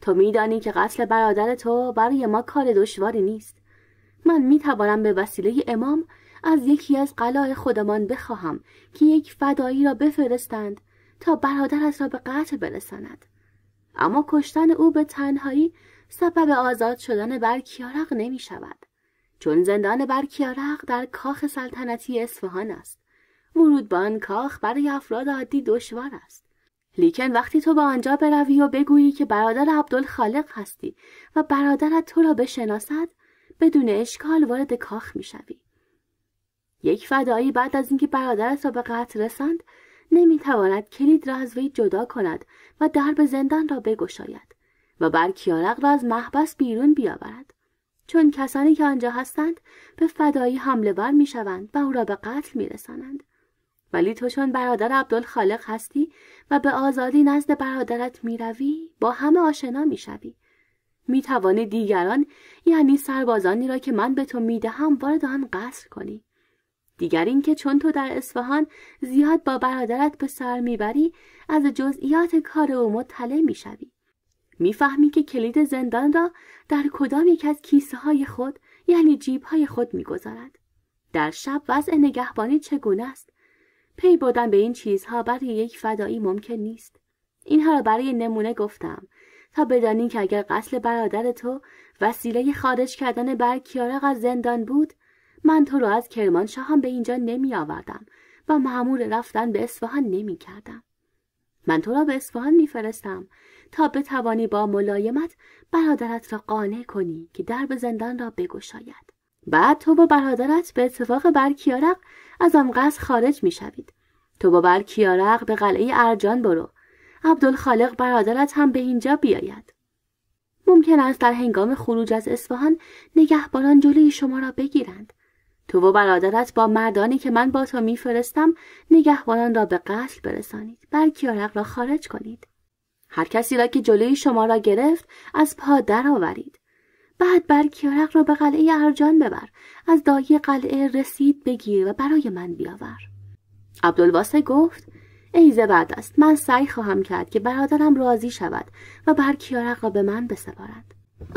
تو میدانی که قتل برادر تو برای ما کار دشواری نیست من میتوانم به وسیله امام از یکی از قلاع خودمان بخواهم که یک فدایی را بفرستند تا برادرت را به قتل برساند اما کشتن او به تنهایی سبب آزاد شدن برکیارق نمی شود چون زندان برکیارق در کاخ سلطنتی اصفهان است ورود به آن کاخ برای افراد عادی دشوار است لیکن وقتی تو به آنجا بروی و بگویی که برادر عبدالخالق هستی و برادرت تو را بشناسد بدون اشکال وارد کاخ میشوی یک فدایی بعد از اینکه برادرت را به قتل رساند نمیتواند کلید را از وی جدا کند و درب زندان را بگشاید و بر کیارق را از محبس بیرون بیاورد چون کسانی که آنجا هستند به فدایی حمله می میشوند و او را به قتل میرسانند ولی تو چون برادر عبدالخالق هستی و به آزادی نزد برادرت میروی با همه آشنا میشوی میتوانی دیگران یعنی سربازانی را که من به تو میدهم وارد آن قصر کنی دیگر اینکه چون تو در اصفهان زیاد با برادرت به سر میبری از جزئیات کار او مطلع میشوی میفهمی که کلید زندان را در کدام یک از کیسه های خود یعنی جیب های خود میگذارد در شب وضع نگهبانی چگونه است پی بردن به این چیزها برای یک فدایی ممکن نیست اینها را برای نمونه گفتم تا بدانی که اگر قتل برادر تو وسیله خارج کردن برکیارق از زندان بود من تو را از کرمان کرمانشاهان به اینجا نمی آوردم و معمول رفتن به اصفهان نمی کردم. من تو را به اصفهان فرستم تا بتوانی با ملایمت برادرت را قانع کنی که درب زندان را بگشاید بعد تو با برادرت به اتفاق برکیارق از آن قصر خارج می شوید. تو با برکیارق به قلعه ارجان برو. عبدالخالق برادرت هم به اینجا بیاید. ممکن است در هنگام خروج از اصفهان نگهبانان جلوی شما را بگیرند. تو و برادرت با مردانی که من با تو میفرستم نگهبانان را به قتل برسانید برکیارق را خارج کنید هر کسی را که جلوی شما را گرفت از پا درآورید بعد بر کیارق را به قلعه ارجان ببر از دایی قلعه رسید بگیر و برای من بیاور عبدالواسه گفت ای بعد است من سعی خواهم کرد که برادرم راضی شود و بر کیارق را به من بسپارد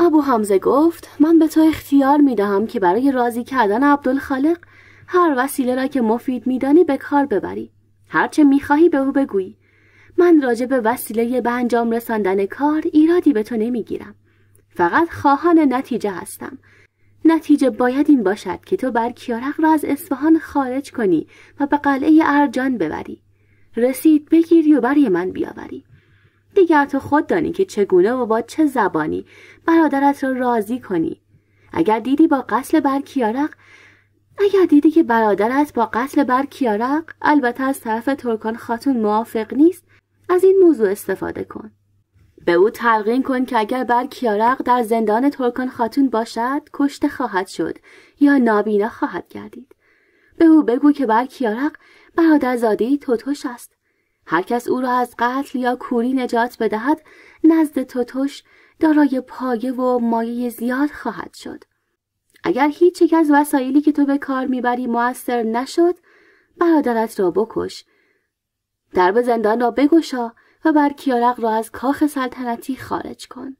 ابو حمزه گفت من به تو اختیار می دهم که برای راضی کردن عبدالخالق هر وسیله را که مفید میدانی به کار ببری هرچه میخواهی به او بگویی من راجع به وسیله به انجام رساندن کار ایرادی به تو نمیگیرم فقط خواهان نتیجه هستم نتیجه باید این باشد که تو بر کیارق را از اصفهان خارج کنی و به قلعه ارجان ببری رسید بگیری و برای من بیاوری دیگر تو خود دانی که چگونه و با چه زبانی برادرت را راضی کنی اگر دیدی با قسل بر کیارق اگر دیدی که برادرت با قتل بر کیارق البته از طرف ترکان خاتون موافق نیست از این موضوع استفاده کن به او تلقین کن که اگر بر کیارق در زندان ترکان خاتون باشد کشته خواهد شد یا نابینا خواهد گردید به او بگو که بر کیارق زادی توتوش است هر کس او را از قتل یا کوری نجات بدهد نزد توتوش دارای پایه و مایه زیاد خواهد شد اگر هیچ یک از وسایلی که تو به کار میبری موثر نشد برادرت را بکش درب زندان را بگشا و بر کیارق را از کاخ سلطنتی خارج کن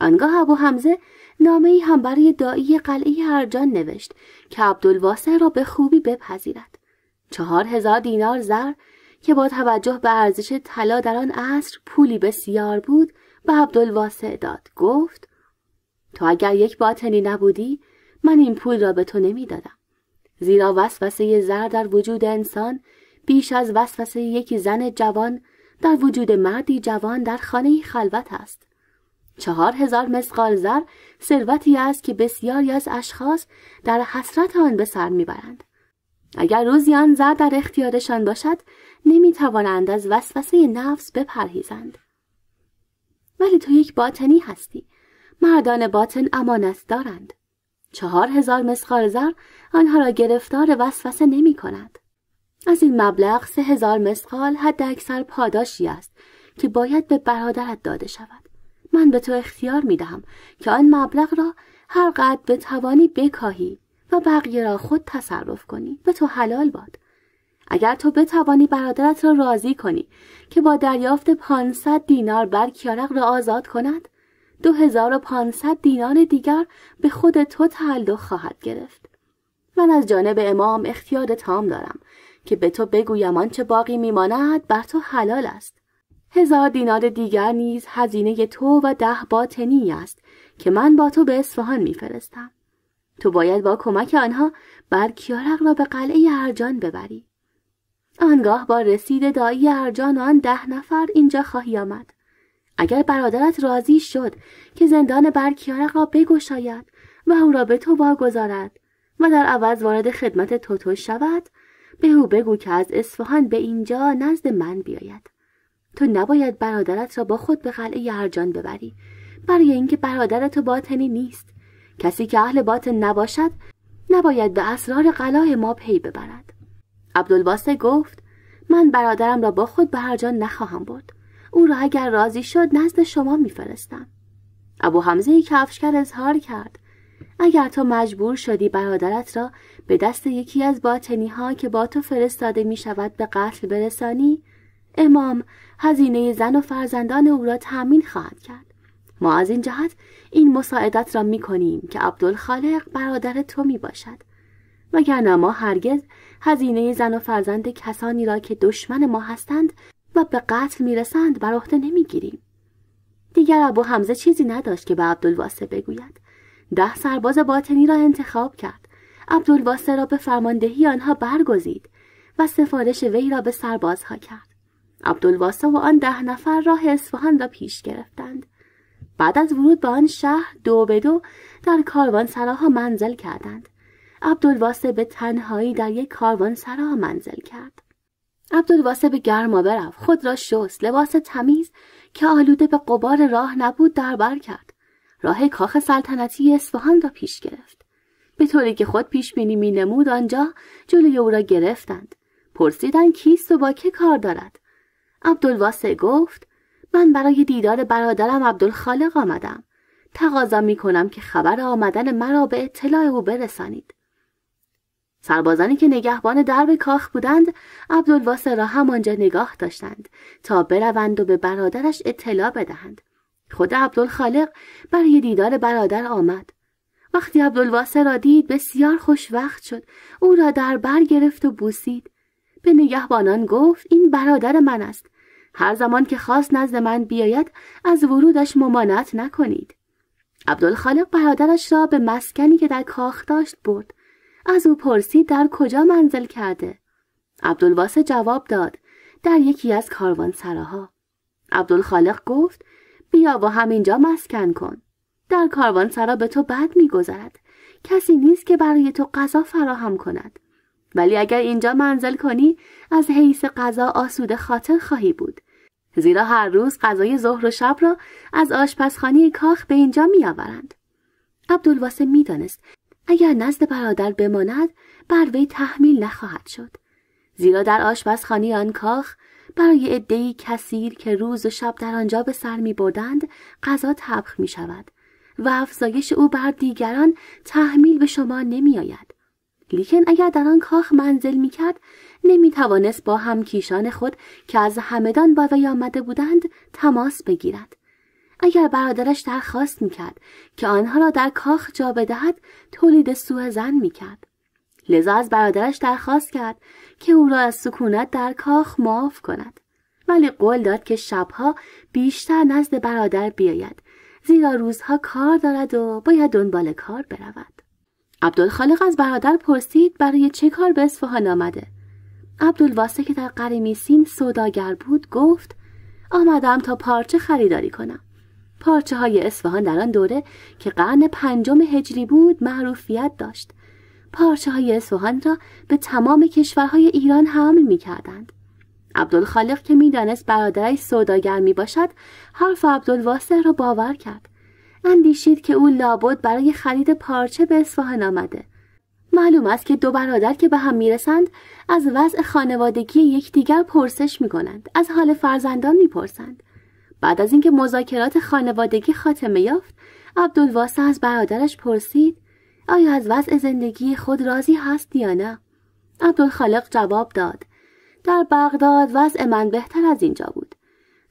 آنگاه ابو حمزه نامه ای هم برای دایی قلعه هرجان نوشت که عبدالواسع را به خوبی بپذیرد چهار هزار دینار زر که با توجه به ارزش طلا در آن عصر پولی بسیار بود به عبدالواسع داد گفت تو اگر یک باطنی نبودی من این پول را به تو نمیدادم زیرا وسوسه زر در وجود انسان بیش از وسوسه یک زن جوان در وجود مردی جوان در خانه خلوت است چهار هزار مسقال زر ثروتی است که بسیاری از اشخاص در حسرت آن به سر میبرند اگر روزی آن زر در اختیارشان باشد توانند از وسوسه نفس بپرهیزند ولی تو یک باطنی هستی مردان باطن امانت دارند چهار هزار مسقال زر آنها را گرفتار وسوسه نمی کند از این مبلغ سه هزار مسقال حد اکثر پاداشی است که باید به برادرت داده شود من به تو اختیار می دهم که آن مبلغ را هر قد به توانی بکاهی و بقیه را خود تصرف کنی به تو حلال باد اگر تو بتوانی برادرت را راضی کنی که با دریافت 500 دینار برکیارق را آزاد کند 2500 دینار دیگر به خود تو تعلق خواهد گرفت من از جانب امام اختیار تام دارم که به تو بگویم آنچه باقی میماند بر تو حلال است هزار دینار دیگر نیز هزینه تو و ده باطنی است که من با تو به اصفهان میفرستم تو باید با کمک آنها بر کیارق را به قلعه ارجان ببری آنگاه با رسید دایی ارجان آن ده نفر اینجا خواهی آمد اگر برادرت راضی شد که زندان برکیارق را بگشاید و او را به تو واگذارد و در عوض وارد خدمت توتو شود به او بگو که از اصفهان به اینجا نزد من بیاید تو نباید برادرت را با خود به قلعه ارجان ببری برای اینکه برادرت باطنی نیست کسی که اهل باطن نباشد نباید به اسرار قلاه ما پی ببرد عبدالواسه گفت من برادرم را با خود به جان نخواهم برد او را اگر راضی شد نزد شما میفرستم ابو حمزه کفشگر اظهار کرد اگر تو مجبور شدی برادرت را به دست یکی از باطنی ها که با تو فرستاده می شود به قتل برسانی امام هزینه زن و فرزندان او را تأمین خواهد کرد ما از این جهت این مساعدت را می کنیم که عبدالخالق برادر تو می باشد وگرنه ما هرگز هزینه زن و فرزند کسانی را که دشمن ما هستند و به قتل می رسند بر عهده نمی گیریم. دیگر ابو حمزه چیزی نداشت که به عبدالواسه بگوید ده سرباز باطنی را انتخاب کرد عبدالواسه را به فرماندهی آنها برگزید و سفارش وی را به سربازها کرد عبدالواسه و آن ده نفر راه اصفهان را پیش گرفتند بعد از ورود به آن شهر دو به دو در کاروان سراها منزل کردند عبدالواسه به تنهایی در یک کاروان سرا منزل کرد عبدالواسه به گرما برفت خود را شست لباس تمیز که آلوده به قبار راه نبود دربر کرد راه کاخ سلطنتی اصفهان را پیش گرفت به طوری که خود پیش بینی می نمود آنجا جلوی او را گرفتند پرسیدند کیست و با که کار دارد عبدالواسع گفت من برای دیدار برادرم عبدالخالق آمدم تقاضا می کنم که خبر آمدن مرا به اطلاع او برسانید سربازانی که نگهبان درب کاخ بودند عبدالواسه را همانجا نگاه داشتند تا بروند و به برادرش اطلاع بدهند خود عبدالخالق برای دیدار برادر آمد وقتی عبدالواسه را دید بسیار خوشوقت شد او را در بر گرفت و بوسید به نگهبانان گفت این برادر من است هر زمان که خواست نزد من بیاید از ورودش ممانعت نکنید عبدالخالق برادرش را به مسکنی که در کاخ داشت برد از او پرسید در کجا منزل کرده عبدالواسه جواب داد در یکی از کاروانسراها عبدالخالق گفت بیا و همینجا مسکن کن در کاروان سرا به تو بد میگذرد کسی نیست که برای تو غذا فراهم کند ولی اگر اینجا منزل کنی از حیث غذا آسوده خاطر خواهی بود زیرا هر روز غذای ظهر و شب را از آشپزخانه کاخ به اینجا میآورند عبدالواسه میدانست اگر نزد برادر بماند بر وی تحمیل نخواهد شد زیرا در آشپزخانه آن کاخ برای عدهای کثیر که روز و شب در آنجا به سر می بردند غذا تبخ می شود و افزایش او بر دیگران تحمیل به شما نمی لیکن اگر در آن کاخ منزل می کرد نمی توانست با همکیشان خود که از همدان با وی آمده بودند تماس بگیرد. اگر برادرش درخواست می که آنها را در کاخ جا بدهد تولید سوء زن می لذا از برادرش درخواست کرد که او را از سکونت در کاخ معاف کند ولی قول داد که شبها بیشتر نزد برادر بیاید زیرا روزها کار دارد و باید دنبال کار برود عبدالخالق از برادر پرسید برای چه کار به اصفهان آمده عبدالواسه که در قریمیسین سوداگر بود گفت آمدم تا پارچه خریداری کنم پارچه های اصفهان در آن دوره که قرن پنجم هجری بود معروفیت داشت پارچه های سوهان را به تمام کشورهای ایران حمل می کردند. عبدالخالق که میدانست برادرش سوداگر می باشد حرف عبدالواسه را باور کرد اندیشید که او لابد برای خرید پارچه به اصفهان آمده معلوم است که دو برادر که به هم رسند از وضع خانوادگی یکدیگر پرسش می کنند. از حال فرزندان پرسند. بعد از اینکه مذاکرات خانوادگی خاتمه یافت عبدالواسه از برادرش پرسید آیا از وضع زندگی خود راضی هست یا نه عبدالخالق جواب داد در بغداد وضع من بهتر از اینجا بود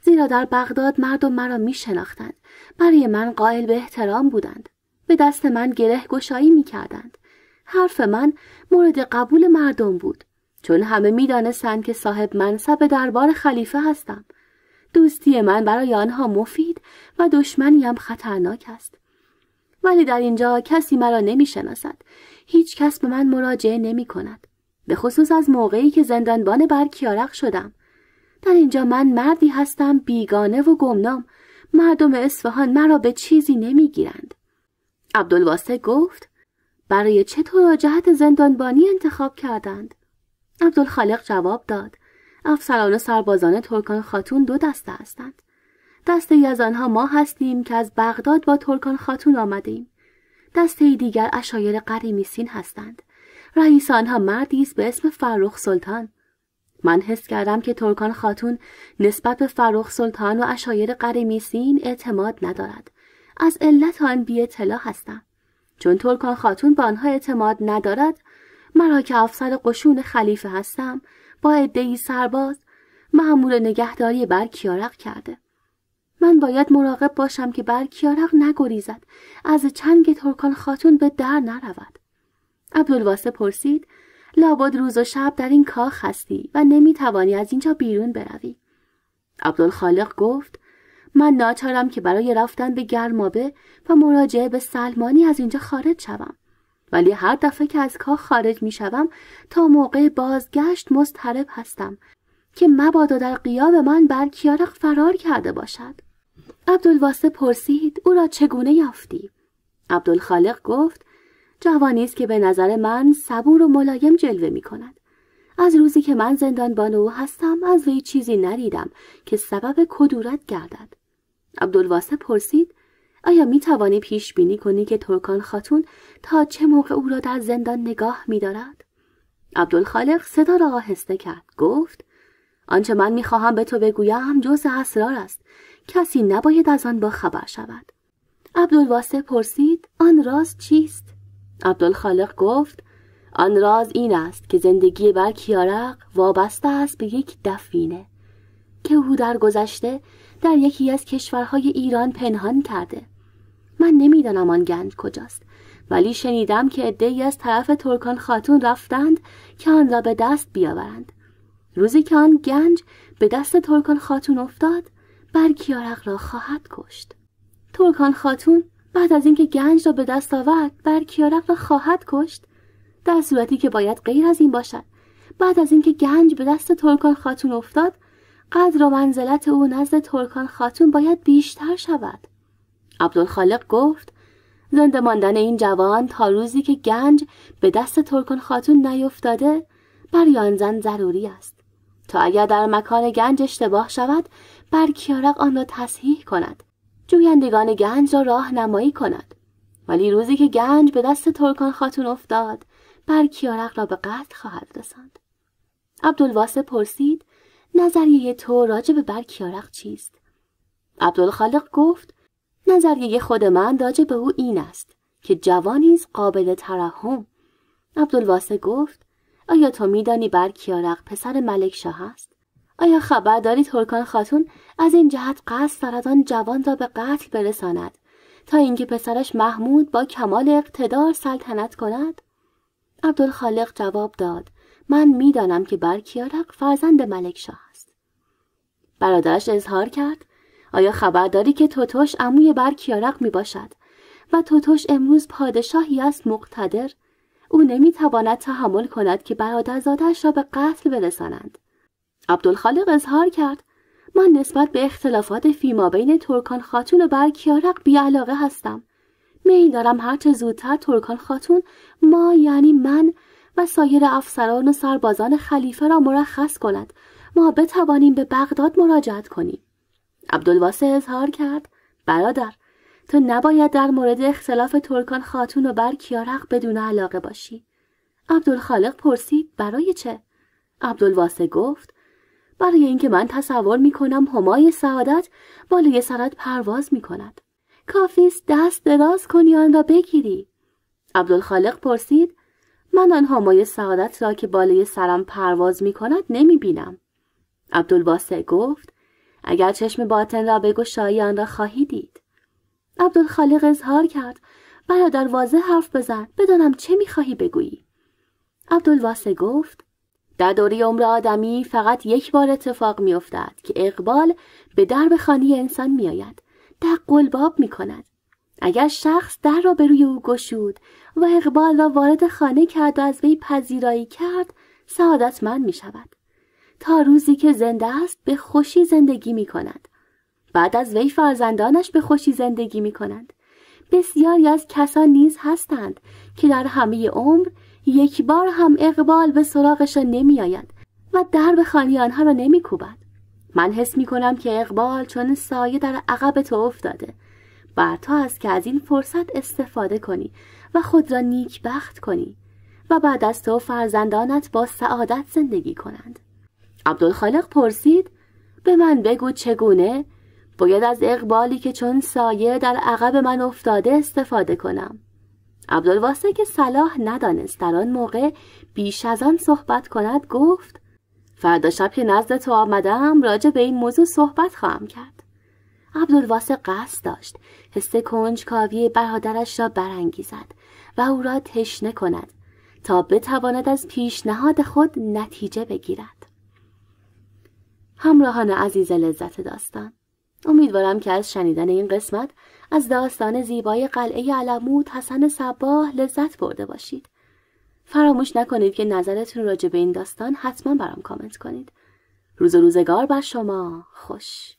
زیرا در بغداد مردم مرا می شناختند. برای من قائل به احترام بودند به دست من گره گشایی می کردند. حرف من مورد قبول مردم بود چون همه می که صاحب منصب دربار خلیفه هستم دوستی من برای آنها مفید و دشمنیم خطرناک است ولی در اینجا کسی مرا نمی شناسد. هیچ کس به من مراجعه نمی کند. به خصوص از موقعی که زندانبان برکیارق شدم. در اینجا من مردی هستم بیگانه و گمنام. مردم اصفهان مرا به چیزی نمیگیرند. عبدالواسه گفت برای چه تو را جهت زندانبانی انتخاب کردند؟ عبدالخالق جواب داد افسران و سربازان ترکان خاتون دو دسته هستند دسته از آنها ما هستیم که از بغداد با ترکان خاتون آمده ایم. دسته دیگر اشایر قریمیسین هستند. رئیس آنها مردی است به اسم فرخ سلطان. من حس کردم که ترکان خاتون نسبت به فرخ سلطان و اشایر قریمیسین اعتماد ندارد. از علت آن بی اطلاع هستم. چون ترکان خاتون با آنها اعتماد ندارد مرا که افسر قشون خلیفه هستم با عدهای سرباز معمول نگهداری بر کیارق کرده من باید مراقب باشم که بر نگریزد از چنگ ترکان خاتون به در نرود عبدالواسه پرسید لابد روز و شب در این کاخ هستی و نمیتوانی از اینجا بیرون بروی عبدالخالق گفت من ناچارم که برای رفتن به گرمابه و مراجعه به سلمانی از اینجا خارج شوم ولی هر دفعه که از کاخ خارج می شوم تا موقع بازگشت مضطرب هستم که مبادا در قیاب من بر فرار کرده باشد عبدالواسه پرسید او را چگونه یافتی؟ عبدالخالق گفت جوانی است که به نظر من صبور و ملایم جلوه می کند. از روزی که من زندانبان او هستم از وی چیزی ندیدم که سبب کدورت گردد. عبدالواسه پرسید آیا می توانی پیش بینی کنی که ترکان خاتون تا چه موقع او را در زندان نگاه می دارد؟ عبدالخالق صدا را آهسته کرد گفت آنچه من میخواهم به تو بگویم جز اسرار است کسی نباید از آن با خبر شود عبدالواسه پرسید آن راز چیست عبدالخالق گفت آن راز این است که زندگی برکیارق وابسته است به یک دفینه که او در گذشته در یکی از کشورهای ایران پنهان کرده من نمیدانم آن گنج کجاست ولی شنیدم که ادهی از طرف ترکان خاتون رفتند که آن را به دست بیاورند روزی که آن گنج به دست ترکان خاتون افتاد برکیارق را خواهد کشت ترکان خاتون بعد از اینکه گنج را به دست آورد برکیارق را خواهد کشت در صورتی که باید غیر از این باشد بعد از اینکه گنج به دست ترکان خاتون افتاد قدر و منزلت او نزد ترکان خاتون باید بیشتر شود عبدالخالق گفت زنده ماندن این جوان تا روزی که گنج به دست ترکان خاتون نیفتاده برای آن زن ضروری است تا اگر در مکان گنج اشتباه شود بر آن را تصحیح کند جویندگان گنج را نمایی کند ولی روزی که گنج به دست ترکان خاتون افتاد برکیارق را به قتل خواهد رساند عبدالواسه پرسید نظریه تو راجب به برکیارق چیست عبدالخالق گفت نظریه خود من راجب به او این است که جوانی قابل ترحم عبدالواسه گفت آیا تو میدانی بر کیارق پسر ملک شاه است آیا خبر داری ترکان خاتون از این جهت قصد دارد آن جوان را به قتل برساند تا اینکه پسرش محمود با کمال اقتدار سلطنت کند عبدالخالق جواب داد من میدانم که بر فرزند ملک شاه است برادرش اظهار کرد آیا خبر داری که توتوش عموی بر کیارق می باشد و توتوش امروز پادشاهی است مقتدر او نمیتواند تحمل کند که برادرزادش را به قتل برسانند عبدالخالق اظهار کرد من نسبت به اختلافات فیما بین ترکان خاتون و برکیارق بیعلاقه هستم میل دارم هرچه زودتر ترکان خاتون ما یعنی من و سایر افسران و سربازان خلیفه را مرخص کند ما بتوانیم به بغداد مراجعت کنیم عبدالواسع اظهار کرد برادر تو نباید در مورد اختلاف ترکان خاتون و بر بدون علاقه باشی عبدالخالق پرسید برای چه عبدالواسه گفت برای اینکه من تصور میکنم کنم همای سعادت بالای سرت پرواز میکند کافیست دست دراز کنی آن را بگیری عبدالخالق پرسید من آن همای سعادت را که بالای سرم پرواز میکند نمیبینم نمی بینم عبدالواسه گفت اگر چشم باطن را بگشایی آن را خواهی دید عبدالخالق اظهار کرد برادر واضح حرف بزن بدانم چه میخواهی بگویی عبدالواسه گفت در دوری عمر آدمی فقط یک بار اتفاق میافتد که اقبال به درب خانه انسان میآید در قلباب کند اگر شخص در را به روی او گشود و اقبال را وارد خانه کرد و از وی پذیرایی کرد سعادتمند می شود. تا روزی که زنده است به خوشی زندگی می کند. بعد از وی فرزندانش به خوشی زندگی می کنند. بسیاری از کسان نیز هستند که در همه عمر یک بار هم اقبال به سراغشان نمی آید و به خانی آنها را نمی کوبند. من حس می کنم که اقبال چون سایه در عقب تو افتاده بر تو است که از این فرصت استفاده کنی و خود را نیک بخت کنی و بعد از تو فرزندانت با سعادت زندگی کنند عبدالخالق پرسید به من بگو چگونه باید از اقبالی که چون سایه در عقب من افتاده استفاده کنم عبدالواسه که صلاح ندانست در آن موقع بیش از آن صحبت کند گفت فردا شب که نزد تو آمدم راجع به این موضوع صحبت خواهم کرد عبدالواسه قصد داشت حس کنجکاوی برادرش را برانگیزد و او را تشنه کند تا بتواند از پیشنهاد خود نتیجه بگیرد همراهان عزیز لذت داستان امیدوارم که از شنیدن این قسمت از داستان زیبای قلعه علموت حسن صباه لذت برده باشید. فراموش نکنید که نظرتون راجع به این داستان حتما برام کامنت کنید. روز روزگار بر شما خوش.